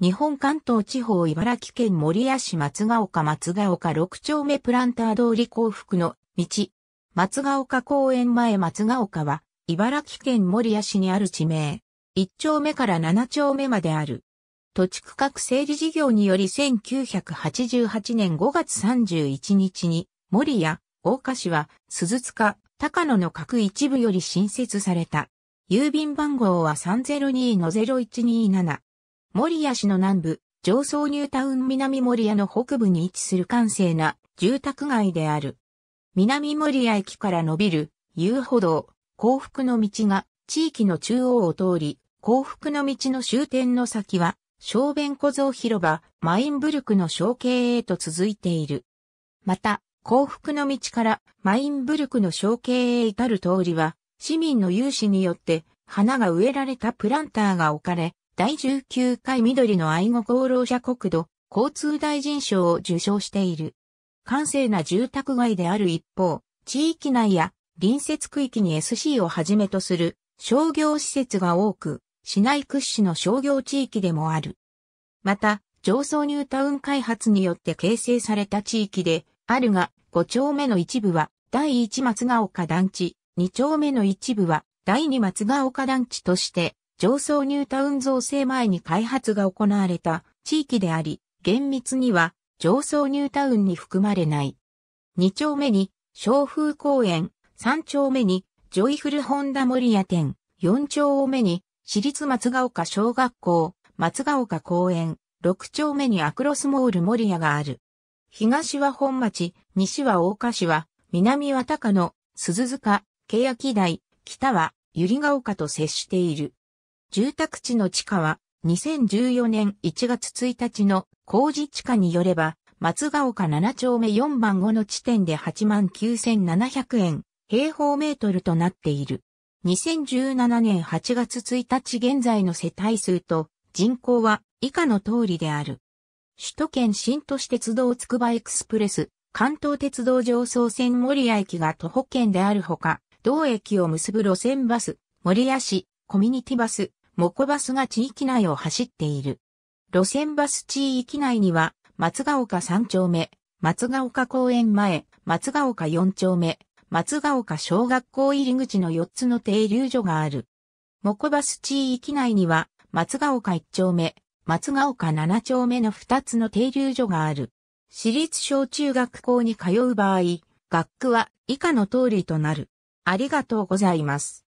日本関東地方茨城県守谷市松ヶ丘松ヶ丘6丁目プランター通り幸福の道。松ヶ丘公園前松ヶ丘は、茨城県守谷市にある地名。1丁目から7丁目まである。土地区画整理事業により1988年5月31日に、守谷、大岡市は、鈴塚、高野の各一部より新設された。郵便番号は302の0 1 2 7守谷市の南部、上層ニュータウン南守谷の北部に位置する閑静な住宅街である。南守谷駅から伸びる遊歩道、幸福の道が地域の中央を通り、幸福の道の終点の先は、小便小僧広場、マインブルクの小径へと続いている。また、幸福の道からマインブルクの小径へ至る通りは、市民の有志によって花が植えられたプランターが置かれ、第19回緑の愛護功労者国土交通大臣賞を受賞している。閑静な住宅街である一方、地域内や隣接区域に SC をはじめとする商業施設が多く、市内屈指の商業地域でもある。また、上層ニュータウン開発によって形成された地域であるが、5丁目の一部は第1松ヶ丘団地、2丁目の一部は第2松ヶ丘団地として上層ニュータウン造成前に開発が行われた地域であり、厳密には上層ニュータウンに含まれない。2丁目に昭風公園、3丁目にジョイフルホンダ森屋店、4丁目に私立松ヶ丘小学校、松ヶ丘公園、6丁目にアクロスモール森屋がある。東は本町、西は大岡市は、南は高野、鈴塚、欅台、北は百合ヶ丘と接している。住宅地の地価は2014年1月1日の工事地価によれば、松ヶ丘7丁目4番5の地点で89,700円、平方メートルとなっている。2017年8月1日現在の世帯数と人口は以下の通りである。首都圏新都市鉄道つくばエクスプレス、関東鉄道上層線守谷駅が徒歩圏であるほか、同駅を結ぶ路線バス、守谷市、コミュニティバス、モコバスが地域内を走っている。路線バス地域内には、松ヶ丘3丁目、松ヶ丘公園前、松ヶ丘4丁目、松ヶ丘小学校入り口の4つの停留所がある。モコバス地域内には、松ヶ丘1丁目、松ヶ丘7丁目の2つの停留所がある。私立小中学校に通う場合、学区は以下の通りとなる。ありがとうございます。